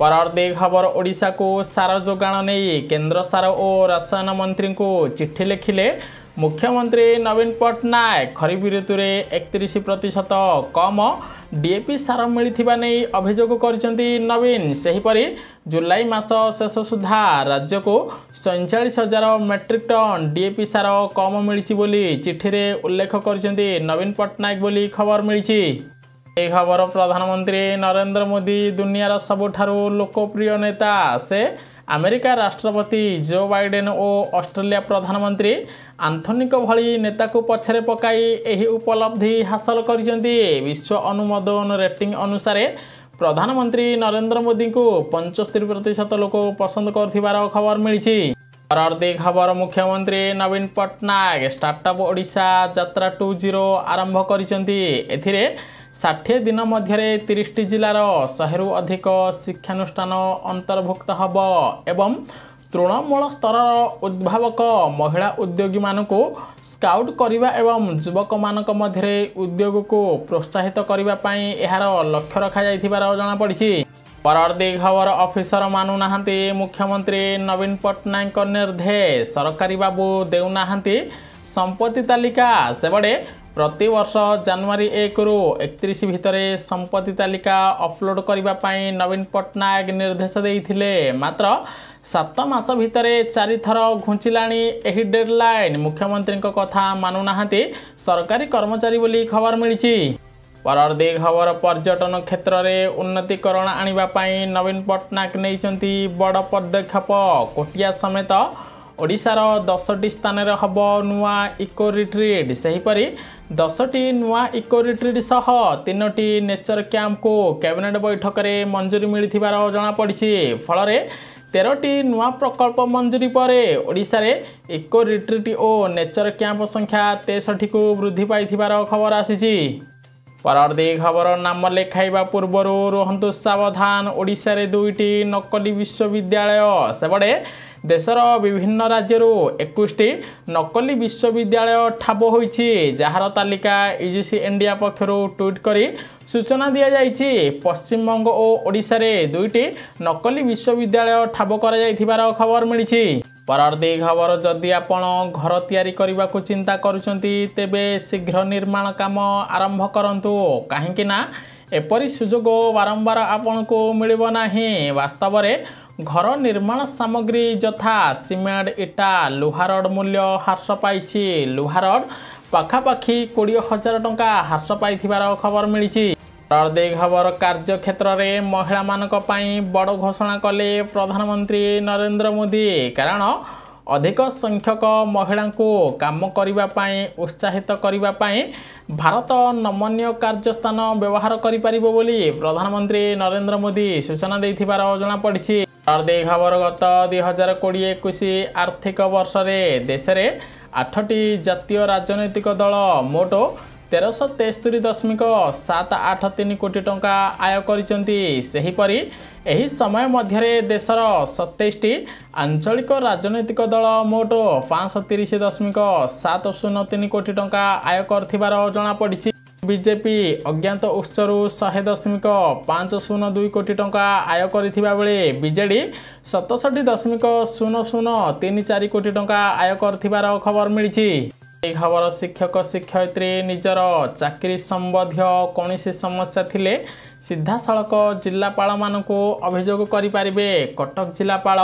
ପରବର୍ତ୍ତୀ ଖବର ଓଡ଼ିଶାକୁ ସାର ଯୋଗାଣ ନେଇ କେନ୍ଦ୍ର ସାର ଓ ରସାୟନ ମନ୍ତ୍ରୀଙ୍କୁ ଚିଠି ଲେଖିଲେ ମୁଖ୍ୟମନ୍ତ୍ରୀ ନବୀନ ପଟ୍ଟନାୟକ ଖରିଫ ଋତୁରେ ଏକତିରିଶ ପ୍ରତିଶତ କମ ଡିଏପି ସାର ମିଳିଥିବା ନେଇ ଅଭିଯୋଗ କରିଛନ୍ତି ନବୀନ ସେହିପରି ଜୁଲାଇ ମାସ ଶେଷ ସୁଦ୍ଧା ରାଜ୍ୟକୁ ସଇଁଚାଳିଶ ହଜାର ମେଟ୍ରିକ୍ ଟନ୍ ଡିଏପି ସାର କମ୍ ମିଳିଛି ବୋଲି ଚିଠିରେ ଉଲ୍ଲେଖ କରିଛନ୍ତି ନବୀନ ପଟ୍ଟନାୟକ ବୋଲି ଖବର ମିଳିଛି এই খবর প্রধানমন্ত্রী নরেন্দ্র মোদি দুনিয়ার সবুঠারু লোকপ্রিয় নেতা সে ଆମେରିକା ରାଷ୍ଟ୍ରପତି ଜୋ ବାଇଡେନ୍ ଓ ଅଷ୍ଟ୍ରେଲିଆ ପ୍ରଧାନମନ୍ତ୍ରୀ ଆନ୍ଥୋନିଙ୍କ ଭଳି ନେତାକୁ ପଛରେ ପକାଇ ଏହି ଉପଲବ୍ଧି ହାସଲ କରିଛନ୍ତି ବିଶ୍ୱ ଅନୁମୋଦନ ରେଟିଂ ଅନୁସାରେ ପ୍ରଧାନମନ୍ତ୍ରୀ ନରେନ୍ଦ୍ର ମୋଦିଙ୍କୁ ପଞ୍ଚସ୍ତରୀ ପ୍ରତିଶତ ଲୋକ ପସନ୍ଦ କରୁଥିବାର ଖବର ମିଳିଛି ପରବର୍ତ୍ତୀ ଖବର ମୁଖ୍ୟମନ୍ତ୍ରୀ ନବୀନ ପଟ୍ଟନାୟକ ଷ୍ଟାର୍ଟଅପ୍ ଓଡ଼ିଶା ଯାତ୍ରା ଟୁ ଜିରୋ ଆରମ୍ଭ କରିଛନ୍ତି ଏଥିରେ ଷାଠିଏ ଦିନ ମଧ୍ୟରେ ତିରିଶଟି ଜିଲ୍ଲାର ଶହେରୁ ଅଧିକ ଶିକ୍ଷାନୁଷ୍ଠାନ ଅନ୍ତର୍ଭୁକ୍ତ ହେବ ଏବଂ ତୃଣମୂଳ ସ୍ତରର ଉଦ୍ଭାବକ ମହିଳା ଉଦ୍ୟୋଗୀମାନଙ୍କୁ ସ୍କାଉଟ୍ କରିବା ଏବଂ ଯୁବକମାନଙ୍କ ମଧ୍ୟରେ ଉଦ୍ୟୋଗକୁ ପ୍ରୋତ୍ସାହିତ କରିବା ପାଇଁ ଏହାର ଲକ୍ଷ୍ୟ ରଖାଯାଇଥିବାର ଜଣାପଡ଼ିଛି ପରବର୍ତ୍ତୀ ଖବର ଅଫିସର ମାନୁନାହାନ୍ତି ମୁଖ୍ୟମନ୍ତ୍ରୀ ନବୀନ ପଟ୍ଟନାୟକଙ୍କ ନିର୍ଦ୍ଦେଶ ସରକାରୀ ବାବୁ ଦେଉନାହାନ୍ତି ସମ୍ପତ୍ତି ତାଲିକା ସେବଡ଼େ ପ୍ରତିବର୍ଷ ଜାନୁଆରୀ ଏକରୁ ଏକତିରିଶ ଭିତରେ ସମ୍ପତ୍ତି ତାଲିକା ଅପଲୋଡ଼ କରିବା ପାଇଁ ନବୀନ ପଟ୍ଟନାୟକ ନିର୍ଦ୍ଦେଶ ଦେଇଥିଲେ ମାତ୍ର ସାତ ମାସ ଭିତରେ ଚାରିଥର ଘୁଞ୍ଚିଲାଣି ଏହି ଡେଡ୍ଲାଇନ୍ ମୁଖ୍ୟମନ୍ତ୍ରୀଙ୍କ କଥା ମାନୁନାହାନ୍ତି ସରକାରୀ କର୍ମଚାରୀ ବୋଲି ଖବର ମିଳିଛି ପରଦୀ ଖବର ପର୍ଯ୍ୟଟନ କ୍ଷେତ୍ରରେ ଉନ୍ନତିକରଣ ଆଣିବା ପାଇଁ ନବୀନ ପଟ୍ଟନାୟକ ନେଇଛନ୍ତି ବଡ଼ ପଦକ୍ଷେପ କୋଟିଆ ସମେତ ଓଡ଼ିଶାର ଦଶଟି ସ୍ଥାନରେ ହେବ ନୂଆ ଇକୋ ରିଟ୍ରିଟ୍ ସେହିପରି ଦଶଟି ନୂଆ ଇକୋ ରିଟ୍ରିଟ୍ ସହ ତିନୋଟି ନେଚର କ୍ୟାମ୍ପକୁ କ୍ୟାବିନେଟ୍ ବୈଠକରେ ମଞ୍ଜୁରୀ ମିଳିଥିବାର ଜଣାପଡ଼ିଛି ଫଳରେ ତେରଟି ନୂଆ ପ୍ରକଳ୍ପ ମଞ୍ଜୁରୀ ପରେ ଓଡ଼ିଶାରେ ଇକୋ ରିଟ୍ରିଟ୍ ଓ ନେଚର କ୍ୟାମ୍ପ ସଂଖ୍ୟା ତେଷଠିକୁ ବୃଦ୍ଧି ପାଇଥିବାର ଖବର ଆସିଛି ପରବର୍ତ୍ତୀ ଖବର ନାମ ଲେଖାଇବା ପୂର୍ବରୁ ରୁହନ୍ତୁ ସାବଧାନ ଓଡ଼ିଶାରେ ଦୁଇଟି ନକଲି ବିଶ୍ୱବିଦ୍ୟାଳୟ ସେପଟେ দেশের বিভিন্ন রাজ্যর একুশটি নকলি বিশ্ববিদ্যালয় ঠাব হয়েছে যার তালিকা ইউজিসি ইন্ডিয়া পক্ষ টুইট করে সূচনা দিয়েছে পশ্চিমবঙ্গ ও ওড়শার দুইটি নকলি বিশ্ববিদ্যালয় ঠাব করা যাই খবর মিছে পরবর্তী খবর যদি আপনার ঘর তৈরি করা চিন্তা করছেন তেবে শীঘ্র নির্মাণ কাম আরম্ভ করতু কাহিঁকি না এপরি সুযোগ বারম্বার আপনার মিলব না বাস্তবরে ঘর নির্মাণ সামগ্রী যথা সিমেন্ট ইটা লুহারড মূল্য হ্রাস পাইছে লুহারড পাখাপাখি কোড়িয়ে হাজার টঙ্কা হ্রাস পাই খবর মিছে হ্রদে খবর কার্যক্ষেত্রে মহিলা পাই বড় ঘোষণা কলে প্রধানমন্ত্রী নরেন্দ্র মোদি কারণ অধিক সংখ্যক মহিলা কাম করা উৎসাহিত করা ভারত নমনীয় কার্যস্থান ব্যবহার করে পাব বলে প্রধানমন্ত্রী নরেন্দ্র মোদি সূচনা দিয়ে জনাপড়ি ଅର୍ଦ୍ଧ ଗତ ଦୁଇ ହଜାର କୋଡ଼ିଏ ଏକୋଇଶ ଆର୍ଥିକ ବର୍ଷରେ ଦେଶରେ ଆଠଟି ଜାତୀୟ ରାଜନୈତିକ ଦଳ ମୋଟ ତେରଶହ ତେସ୍ତୁରୀ ଦଶମିକ ସାତ ଆଠ ତିନି କୋଟି ଟଙ୍କା ଆୟ କରିଛନ୍ତି ସେହିପରି ଏହି ସମୟ ମଧ୍ୟରେ ଦେଶର ସତେଇଶଟି ଆଞ୍ଚଳିକ ରାଜନୈତିକ ଦଳ ମୋଟ ପାଞ୍ଚଶହ ତିରିଶ ଦଶମିକ ସାତ ଶୂନ ତିନି କୋଟି ଟଙ୍କା ଆୟ କରିଥିବାର ଜଣାପଡ଼ିଛି ବିଜେପି ଅଜ୍ଞାତ ଉତ୍ସରୁ ଶହେ ଦଶମିକ ପାଞ୍ଚ ଶୂନ ଦୁଇ କୋଟି ଟଙ୍କା ଆୟ କରିଥିବା ବେଳେ ବିଜେଡ଼ି ସତଷଠି ଦଶମିକ ଶୂନ ଶୂନ ତିନି ଚାରି କୋଟି ଟଙ୍କା ଆୟ କରିଥିବାର ଖବର ମିଳିଛି ଏହି ଖବର ଶିକ୍ଷକ ଶିକ୍ଷୟିତ୍ରୀ ନିଜର ଚାକିରି ସମ୍ବନ୍ଧୀୟ କୌଣସି ସମସ୍ୟା ଥିଲେ ସିଧାସଳଖ ଜିଲ୍ଲାପାଳମାନଙ୍କୁ ଅଭିଯୋଗ କରିପାରିବେ କଟକ ଜିଲ୍ଲାପାଳ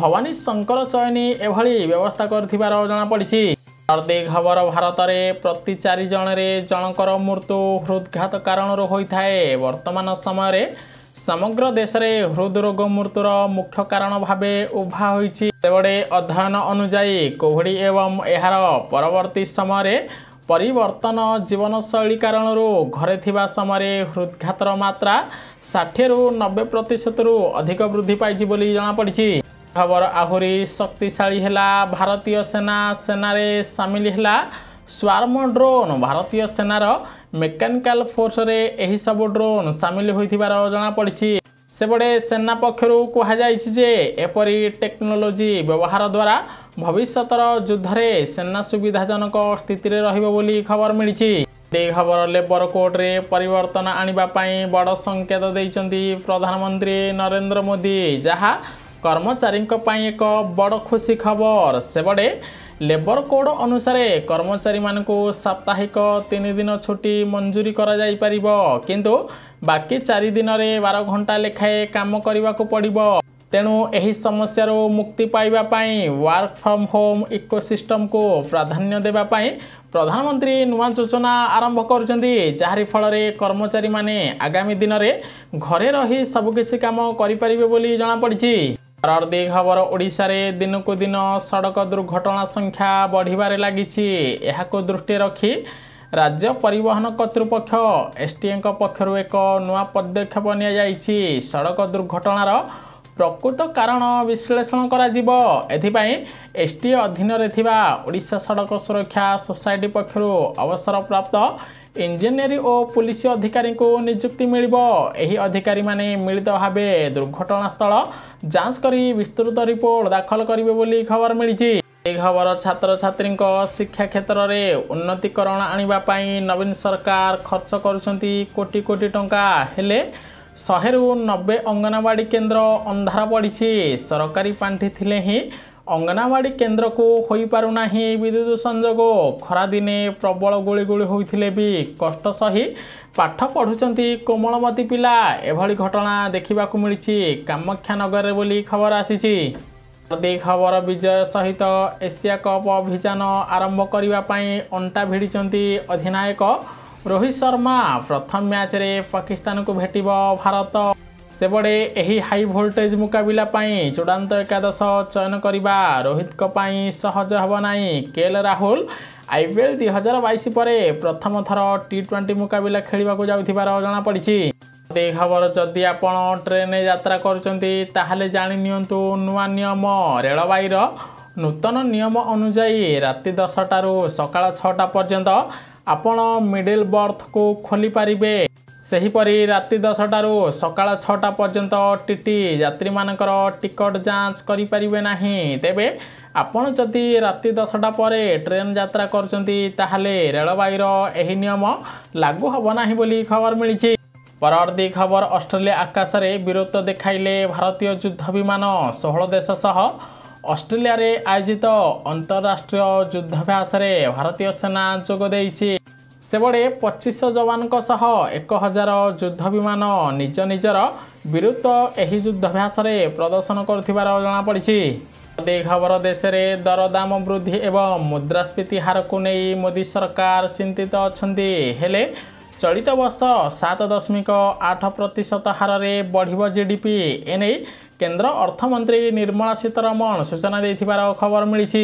ଭବାନୀ ଶଙ୍କର ଚୟନୀ ଏଭଳି ବ୍ୟବସ୍ଥା କରିଥିବାର ଜଣାପଡ଼ିଛି ହଳଦୀ ଖବର ଭାରତରେ ପ୍ରତି ଚାରି ଜଣରେ ଜଣଙ୍କର ମୃତ୍ୟୁ ହୃଦଘାତ କାରଣରୁ ହୋଇଥାଏ ବର୍ତ୍ତମାନ ସମୟରେ ସମଗ୍ର ଦେଶରେ ହୃଦ ରୋଗ ମୃତ୍ୟୁର ମୁଖ୍ୟ କାରଣ ଭାବେ ଉଭା ହୋଇଛି ସେଭଳି ଅଧ୍ୟୟନ ଅନୁଯାୟୀ କୋଭିଡ଼ ଏବଂ ଏହାର ପରବର୍ତ୍ତୀ ସମୟରେ ପରିବର୍ତ୍ତନ ଜୀବନଶୈଳୀ କାରଣରୁ ଘରେ ଥିବା ସମୟରେ ହୃଦଘାତର ମାତ୍ରା ଷାଠିଏରୁ ନବେ ପ୍ରତିଶତରୁ ଅଧିକ ବୃଦ୍ଧି ପାଇଛି ବୋଲି ଜଣାପଡ଼ିଛି খবর আহরি শক্তিশালী হেলা ভারতীয় সেনা সেনারে সামিল হেলা স্বার্ম ড্রোন ভারতীয় সেনার মেকানিকাল ফোর্সরে এই সব ড্রোন সামিল হয়েবার জনাপড়ি সেপটে সেনা পক্ষর কুহযাইছি যে এপরি টেকনোলোজি ব্যবহার দ্বারা ভবিষ্যতর যুদ্ধরে সেনা সুবিধাজনক স্থিতি রহব বলে খবর মিছি এই খবর লেবর কোর্টে পরিবর্তন আনবা বড় সংকেত দিয়েছেন প্রধানমন্ত্রী নরেন্দ্র মোদী যা কর্মচারীঙ্ক পাই এক বড় খুশি খবর সেবড়ে লেবর কোড অনুসারে কর্মচারী মানুষ সাপ্তাহিক তিন দিন ছুটি মঞ্জুরি করা যাইপারিব কিন্তু বাকি চারি দিনরে বার ঘন্টা লেখায়ে কাম করিবাকু পড়িব ତେଣୁ ଏହି ସମସ୍ୟାରୁ ମୁକ୍ତି ପାଇବା ପାଇଁ ୱାର୍କ ଫ୍ରମ୍ ହୋମ୍ ଇକୋସିଷ୍ଟମକୁ ପ୍ରାଧାନ୍ୟ ଦେବା ପାଇଁ ପ୍ରଧାନମନ୍ତ୍ରୀ ନୂଆ ଯୋଜନା ଆରମ୍ଭ କରୁଛନ୍ତି ଯାହାରି ଫଳରେ କର୍ମଚାରୀମାନେ ଆଗାମୀ ଦିନରେ ଘରେ ରହି ସବୁକିଛି କାମ କରିପାରିବେ ବୋଲି ଜଣାପଡ଼ିଛି ଦେଇ ଖବର ଓଡ଼ିଶାରେ ଦିନକୁ ଦିନ ସଡ଼କ ଦୁର୍ଘଟଣା ସଂଖ୍ୟା ବଢ଼ିବାରେ ଲାଗିଛି ଏହାକୁ ଦୃଷ୍ଟିରେ ରଖି ରାଜ୍ୟ ପରିବହନ କର୍ତ୍ତୃପକ୍ଷ ଏସ୍ଟିଏଙ୍କ ପକ୍ଷରୁ ଏକ ନୂଆ ପଦକ୍ଷେପ ନିଆଯାଇଛି ସଡ଼କ ଦୁର୍ଘଟଣାର ପ୍ରକୃତ କାରଣ ବିଶ୍ଳେଷଣ କରାଯିବ ଏଥିପାଇଁ ଏସ୍ ଟି ଅଧୀନରେ ଥିବା ଓଡ଼ିଶା ସଡ଼କ ସୁରକ୍ଷା ସୋସାଇଟି ପକ୍ଷରୁ ଅବସରପ୍ରାପ୍ତ ଇଞ୍ଜିନିୟରିଂ ଓ ପୋଲିସ ଅଧିକାରୀଙ୍କୁ ନିଯୁକ୍ତି ମିଳିବ ଏହି ଅଧିକାରୀମାନେ ମିଳିତ ଭାବେ ଦୁର୍ଘଟଣାସ୍ଥଳ ଯାଞ୍ଚ କରି ବିସ୍ତୃତ ରିପୋର୍ଟ ଦାଖଲ କରିବେ ବୋଲି ଖବର ମିଳିଛି ଏହି ଖବର ଛାତ୍ରଛାତ୍ରୀଙ୍କ ଶିକ୍ଷା କ୍ଷେତ୍ରରେ ଉନ୍ନତିକରଣ ଆଣିବା ପାଇଁ ନବୀନ ସରକାର ଖର୍ଚ୍ଚ କରୁଛନ୍ତି କୋଟି କୋଟି ଟଙ୍କା ହେଲେ ଶହେରୁ ନବେ ଅଙ୍ଗନବାଡ଼ି କେନ୍ଦ୍ର ଅନ୍ଧାର ପଡ଼ିଛି ସରକାରୀ ପାଣ୍ଠି ଥିଲେ ହିଁ ଅଙ୍ଗନବାଡ଼ି କେନ୍ଦ୍ରକୁ ହୋଇପାରୁନାହିଁ ବିଦ୍ୟୁତ ସଂଯୋଗ ଖରାଦିନେ ପ୍ରବଳ ଗୁଳିଗୁଳି ହୋଇଥିଲେ ବି କଷ୍ଟ ସହି ପାଠ ପଢ଼ୁଛନ୍ତି କୋମଳମତୀ ପିଲା ଏଭଳି ଘଟଣା ଦେଖିବାକୁ ମିଳିଛି କାମାକ୍ଷାନଗରରେ ବୋଲି ଖବର ଆସିଛି ପ୍ରତି ଖବର ବିଜୟ ସହିତ ଏସିଆ କପ୍ ଅଭିଯାନ ଆରମ୍ଭ କରିବା ପାଇଁ ଅଣ୍ଟା ଭିଡ଼ିଛନ୍ତି ଅଧିନାୟକ ରୋହିତ ଶର୍ମା ପ୍ରଥମ ମ୍ୟାଚ୍ରେ ପାକିସ୍ତାନକୁ ଭେଟିବ ଭାରତ ସେପଟେ ଏହି ହାଇ ଭୋଲ୍ଟେଜ୍ ମୁକାବିଲା ପାଇଁ ଚୂଡ଼ାନ୍ତ ଏକାଦଶ ଚୟନ କରିବା ରୋହିତଙ୍କ ପାଇଁ ସହଜ ହେବ ନାହିଁ କେଏଲ୍ ରାହୁଲ ଆଇପିଏଲ୍ ଦୁଇହଜାର ବାଇଶ ପରେ ପ୍ରଥମ ଥର ଟି ଟ୍ୱେଣ୍ଟି ମୁକାବିଲା ଖେଳିବାକୁ ଯାଉଥିବାର ଜଣାପଡ଼ିଛି এই খবর যদি আপনার ট্রেনে যাত্রা করছেন তাহলে জানি নিয়ন্তু নূয়া নিয়ম রেলবাইর নূতন নিয়ম অনুযায়ী রাতে দশটার সকাল ছটা পর্যন্ত ଆପଣ ମିଡ଼ିଲ୍ ବର୍ଥକୁ ଖୋଲିପାରିବେ ସେହିପରି ରାତି ଦଶଟାରୁ ସକାଳ ଛଅଟା ପର୍ଯ୍ୟନ୍ତ ଟିଟି ଯାତ୍ରୀମାନଙ୍କର ଟିକଟ ଯାଞ୍ଚ କରିପାରିବେ ନାହିଁ ତେବେ ଆପଣ ଯଦି ରାତି ଦଶଟା ପରେ ଟ୍ରେନ୍ ଯାତ୍ରା କରୁଛନ୍ତି ତାହେଲେ ରେଳବାଇର ଏହି ନିୟମ ଲାଗୁ ହେବ ନାହିଁ ବୋଲି ଖବର ମିଳିଛି ପରବର୍ତ୍ତୀ ଖବର ଅଷ୍ଟ୍ରେଲିଆ ଆକାଶରେ ବୀରତ୍ୱ ଦେଖାଇଲେ ଭାରତୀୟ ଯୁଦ୍ଧ ବିମାନ ଷୋହଳ ଦେଶ ସହ ଅଷ୍ଟ୍ରେଲିଆରେ ଆୟୋଜିତ ଅନ୍ତରାଷ୍ଟ୍ରୀୟ ଯୁଦ୍ଧାଭ୍ୟାସରେ ଭାରତୀୟ ସେନା ଯୋଗ ଦେଇଛି ସେଭଳି ପଚିଶ ଯବାନଙ୍କ ସହ ଏକ ହଜାର ଯୁଦ୍ଧ ବିମାନ ନିଜ ନିଜର ବୀରତ୍ୱ ଏହି ଯୁଦ୍ଧାଭ୍ୟାସରେ ପ୍ରଦର୍ଶନ କରୁଥିବାର ଜଣାପଡ଼ିଛି ଦୁଇ ଖବର ଦେଶରେ ଦରଦାମ ବୃଦ୍ଧି ଏବଂ ମୁଦ୍ରାସ୍ଫୀତି ହାରକୁ ନେଇ ମୋଦି ସରକାର ଚିନ୍ତିତ ଅଛନ୍ତି ହେଲେ ଚଳିତ ବର୍ଷ ସାତ ଦଶମିକ ଆଠ ପ୍ରତିଶତ ହାରରେ ବଢ଼ିବ ଜି ଡି ପି ଏନେଇ କେନ୍ଦ୍ର ଅର୍ଥମନ୍ତ୍ରୀ ନିର୍ମଳା ସୀତାରମଣ ସୂଚନା ଦେଇଥିବାର ଖବର ମିଳିଛି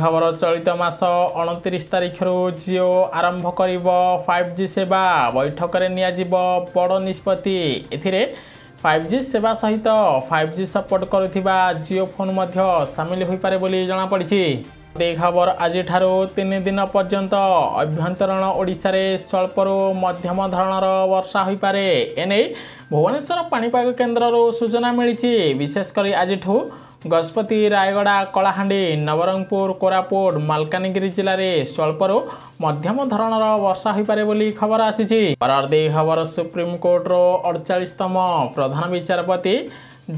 ଖବର ଚଳିତ ମାସ ଅଣତିରିଶ ତାରିଖରୁ ଜିଓ ଆରମ୍ଭ କରିବ ଫାଇଭ୍ ଜି ସେବା ବୈଠକରେ ନିଆଯିବ ବଡ଼ ନିଷ୍ପତ୍ତି ଏଥିରେ ଫାଇଭ୍ ଜି ସେବା ସହିତ ଫାଇଭ୍ ଜି ସପୋର୍ଟ କରୁଥିବା ଜିଓ ଫୋନ୍ ମଧ୍ୟ ସାମିଲ ହୋଇପାରେ ବୋଲି ଜଣାପଡ଼ିଛି এই ଖବର ଆଜିଠାରୁ ତିନି ଦିନ ପର୍ଯ୍ୟନ୍ତ ଆଭ୍ୟନ୍ତରୀଣ ଓଡ଼ିଶାରେ ସ୍ୱଳ୍ପରୁ ମଧ୍ୟମ ଧରଣର ବର୍ଷା ହୋଇପାରେ ଏନେଇ ଭୁବନେଶ୍ୱର ପାଣିପାଗ କେନ୍ଦ୍ରରୁ ସୂଚନା ମିଳିଛି ବିଶେଷ କରି ଆଜିଠୁ ଗଜପତି ରାୟଗଡ଼ା କଳାହାଣ୍ଡି ନବରଙ୍ଗପୁର କୋରାପୁଟ ମାଲକାନଗିରି ଜିଲ୍ଲାରେ ସ୍ୱଳ୍ପରୁ ମଧ୍ୟମ ଧରଣର ବର୍ଷା ହୋଇପାରେ ବୋଲି ଖବର ଆସିଛି ପରବର୍ତ୍ତୀ ଖବର ସୁପ୍ରିମକୋର୍ଟର ଅଡ଼ଚାଳିଶତମ ପ୍ରଧାନ ବିଚାରପତି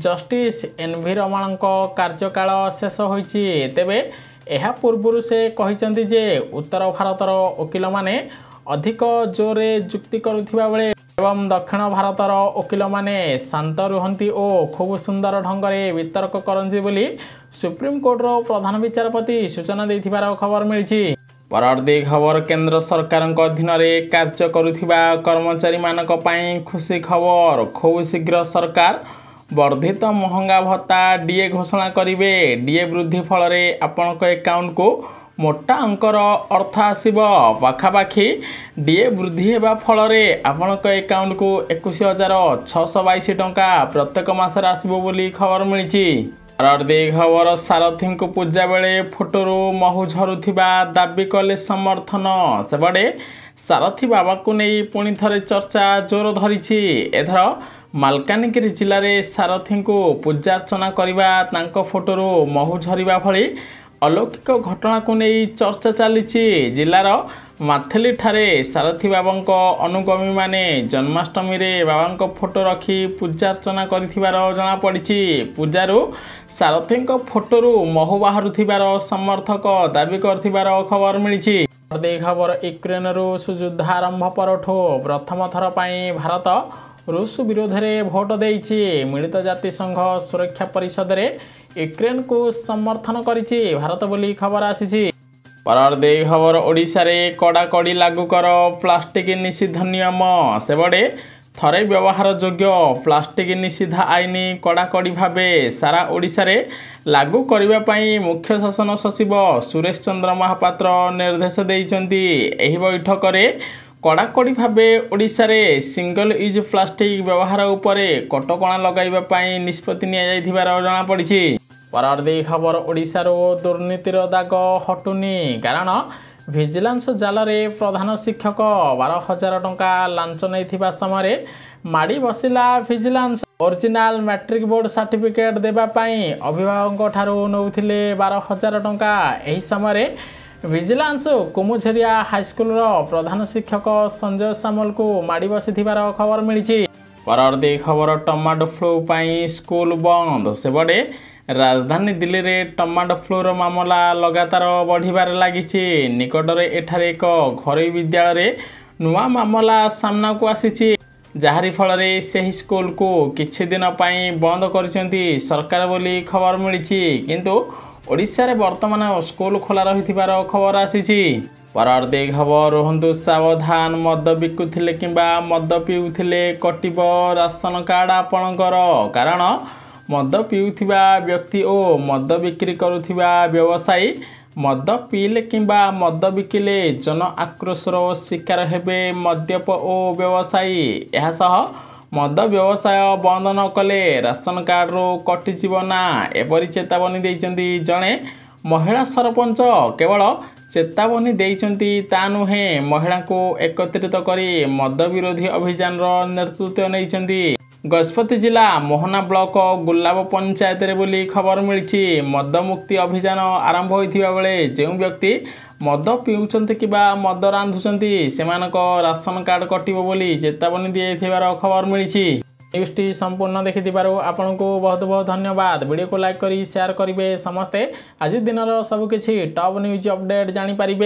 ଜଷ୍ଟିସ୍ ଏନ୍ ଭି ରମଣଙ୍କ କାର୍ଯ୍ୟକାଳ ଶେଷ ହୋଇଛି ତେବେ ଏହା ପୂର୍ବରୁ ସେ କହିଛନ୍ତି ଯେ ଉତ୍ତର ଭାରତର ଓକିଲମାନେ ଅଧିକ ଜୋରରେ ଯୁକ୍ତି କରୁଥିବା ବେଳେ ଏବଂ ଦକ୍ଷିଣ ଭାରତର ଓକିଲମାନେ ଶାନ୍ତ ରୁହନ୍ତି ଓ ଖୁବ୍ ସୁନ୍ଦର ଢଙ୍ଗରେ ବିତର୍କ କରନ୍ତି ବୋଲି ସୁପ୍ରିମକୋର୍ଟର ପ୍ରଧାନ ବିଚାରପତି ସୂଚନା ଦେଇଥିବାର ଖବର ମିଳିଛି ପରବର୍ତ୍ତୀ ଖବର କେନ୍ଦ୍ର ସରକାରଙ୍କ ଅଧୀନରେ କାର୍ଯ୍ୟ କରୁଥିବା କର୍ମଚାରୀମାନଙ୍କ ପାଇଁ ଖୁସି ଖବର ଖୁବ୍ ଶୀଘ୍ର ସରକାର ବର୍ଦ୍ଧିତ ମହଙ୍ଗା ଭତ୍ତା ଡିଏ ଘୋଷଣା କରିବେ ଡିଏ ବୃଦ୍ଧି ଫଳରେ ଆପଣଙ୍କ ଏକାଉଣ୍ଟକୁ ମୋଟା ଅଙ୍କର ଅର୍ଥ ଆସିବ ପାଖାପାଖି ଡିଏ ବୃଦ୍ଧି ହେବା ଫଳରେ ଆପଣଙ୍କ ଏକାଉଣ୍ଟକୁ ଏକୋଇଶ ହଜାର ଛଅଶହ ବାଇଶ ଟଙ୍କା ପ୍ରତ୍ୟେକ ମାସରେ ଆସିବ ବୋଲି ଖବର ମିଳିଛି ପରବର୍ତ୍ତୀ ଖବର ସାରଥୀଙ୍କୁ ପୂଜା ବେଳେ ଫଟୋରୁ ମହୁ ଝରୁଥିବା ଦାବି କଲେ ସମର୍ଥନ ସେପଟେ ସାରଥୀ ବାବାକୁ ନେଇ ପୁଣି ଥରେ ଚର୍ଚ୍ଚା ଜୋର ଧରିଛି ଏଥର ମାଲକାନଗିରି ଜିଲ୍ଲାରେ ସାରଥିଙ୍କୁ ପୂଜାର୍ଚ୍ଚନା କରିବା ତାଙ୍କ ଫଟୋରୁ ମହୁ ଝରିବା ଭଳି ଅଲୌକିକ ଘଟଣାକୁ ନେଇ ଚର୍ଚ୍ଚା ଚାଲିଛି ଜିଲ୍ଲାର ମାଥିଲିଠାରେ ସାରଥି ବାବାଙ୍କ ଅନୁଗମୀମାନେ ଜନ୍ମାଷ୍ଟମୀରେ ବାବାଙ୍କ ଫଟୋ ରଖି ପୂଜାର୍ଚ୍ଚନା କରିଥିବାର ଜଣାପଡ଼ିଛି ପୂଜାରୁ ସାରଥିଙ୍କ ଫଟୋରୁ ମହୁ ବାହାରୁଥିବାର ସମର୍ଥକ ଦାବି କରିଥିବାର ଖବର ମିଳିଛି ଖବର ୟୁକ୍ରେନ୍ରୁ ସୁଯୁଦ୍ଧ ଆରମ୍ଭ ପରଠୁ ପ୍ରଥମ ଥର ପାଇଁ ଭାରତ ରୁଷ ବିରୋଧରେ ଭୋଟ ଦେଇଛି ମିଳିତ ଜାତିସଂଘ ସୁରକ୍ଷା ପରିଷଦରେ ୟୁକ୍ରେନକୁ ସମର୍ଥନ କରିଛି ଭାରତ ବୋଲି ଖବର ଆସିଛି ପରଦେଇ ଖବର ଓଡ଼ିଶାରେ କଡ଼ାକଡ଼ି ଲାଗୁ କର ପ୍ଲାଷ୍ଟିକ୍ ନିଷିଦ୍ଧ ନିୟମ ସେପଟେ ଥରେ ବ୍ୟବହାର ଯୋଗ୍ୟ ପ୍ଲାଷ୍ଟିକ୍ ନିଷିଦ୍ଧ ଆଇନ କଡ଼ାକଡ଼ି ଭାବେ ସାରା ଓଡ଼ିଶାରେ ଲାଗୁ କରିବା ପାଇଁ ମୁଖ୍ୟ ଶାସନ ସଚିବ ସୁରେଶ ଚନ୍ଦ୍ର ମହାପାତ୍ର ନିର୍ଦ୍ଦେଶ ଦେଇଛନ୍ତି ଏହି ବୈଠକରେ কড়াকড়ি ভাবে ওড়িশার সিঙ্গল ইউজ প্লাষ্টিক ব্যবহার উপরে কটকা লগাইবা নিষ্পতি নিয়ে জনাপড়ি পরবর্তী খবর ওড়িশার দুর্নীতির দাগ হটুনি কারণ ভিজিলান্স জালরে প্রধান শিক্ষক বার হাজার টঙ্কা লাঞ্চ নেই সময় মাড়ি বসিলা vigilance original matric board certificate দেওয়া অভিভাবক ঠার নৌলে বার হাজার টঙ্কা এই সময় ଭିଜିଲାନ୍ସ କୁମୁଝରିଆ ହାଇସ୍କୁଲର ପ୍ରଧାନ ଶିକ୍ଷକ ସଞ୍ଜୟ ସାମଲକୁ ମାଡ଼ି ବସିଥିବାର ଖବର ମିଳିଛି ପରବର୍ତ୍ତୀ ଖବର ଟମାଟୋ ଫ୍ଲୁ ପାଇଁ ସ୍କୁଲ ବନ୍ଦ ସେପଟେ ରାଜଧାନୀ ଦିଲ୍ଲୀରେ ଟମାଟୋ ଫ୍ଲୁର ମାମଲା ଲଗାତାର ବଢ଼ିବାରେ ଲାଗିଛି ନିକଟରେ ଏଠାରେ ଏକ ଘରୋଇ ବିଦ୍ୟାଳୟରେ ନୂଆ ମାମଲା ସାମ୍ନାକୁ ଆସିଛି ଯାହାରି ଫଳରେ ସେହି ସ୍କୁଲକୁ କିଛି ଦିନ ପାଇଁ ବନ୍ଦ କରିଛନ୍ତି ସରକାର ବୋଲି ଖବର ମିଳିଛି କିନ୍ତୁ ଓଡ଼ିଶାରେ ବର୍ତ୍ତମାନ ସ୍କୁଲ ଖୋଲା ରହିଥିବାର ଖବର ଆସିଛି ପରବର୍ତ୍ତୀ ଖବର ରୁହନ୍ତୁ ସାବଧାନ ମଦ ବିକୁଥିଲେ କିମ୍ବା ମଦ ପିଉଥିଲେ କଟିବ ରାସନ କାର୍ଡ଼ ଆପଣଙ୍କର କାରଣ ମଦ ପିଉଥିବା ବ୍ୟକ୍ତି ଓ ମଦ ବିକ୍ରି କରୁଥିବା ବ୍ୟବସାୟୀ ମଦ ପିଇଲେ କିମ୍ବା ମଦ ବିକିଲେ ଜନ ଆକ୍ରୋଶର ଶିକାର ହେବେ ମଦ୍ୟପ ଓ ବ୍ୟବସାୟୀ ଏହାସହ ମଦ ବ୍ୟବସାୟ ବନ୍ଦ ନକଲେ ରାସନ କାର୍ଡ଼ରୁ କଟିଯିବ ନା ଏପରି ଚେତାବନୀ ଦେଇଛନ୍ତି ଜଣେ ମହିଳା ସରପଞ୍ଚ କେବଳ ଚେତାବନୀ ଦେଇଛନ୍ତି ତା ନୁହେଁ ମହିଳାଙ୍କୁ ଏକତ୍ରିତ କରି ମଦ ବିରୋଧୀ ଅଭିଯାନର ନେତୃତ୍ୱ ନେଇଛନ୍ତି ଗଜପତି ଜିଲ୍ଲା ମୋହନା ବ୍ଲକ ଗୁଲାବ ପଞ୍ଚାୟତରେ ବୋଲି ଖବର ମିଳିଛି ମଦମୁକ୍ତି ଅଭିଯାନ ଆରମ୍ଭ ହୋଇଥିବା ବେଳେ ଯେଉଁ ବ୍ୟକ୍ତି ମଦ ପିଉଛନ୍ତି କିମ୍ବା ମଦ ରାନ୍ଧୁଛନ୍ତି ସେମାନଙ୍କ ରାସନ କାର୍ଡ଼ କଟିବ ବୋଲି ଚେତାବନୀ ଦିଆଯାଇଥିବାର ଖବର ମିଳିଛି ନ୍ୟୁଜ୍ଟି ସମ୍ପୂର୍ଣ୍ଣ ଦେଖିଥିବାରୁ ଆପଣଙ୍କୁ ବହୁତ ବହୁତ ଧନ୍ୟବାଦ ଭିଡ଼ିଓକୁ ଲାଇକ୍ କରି ସେୟାର କରିବେ ସମସ୍ତେ ଆଜି ଦିନର ସବୁକିଛି ଟପ୍ ନ୍ୟୁଜ୍ ଅପଡ଼େଟ୍ ଜାଣିପାରିବେ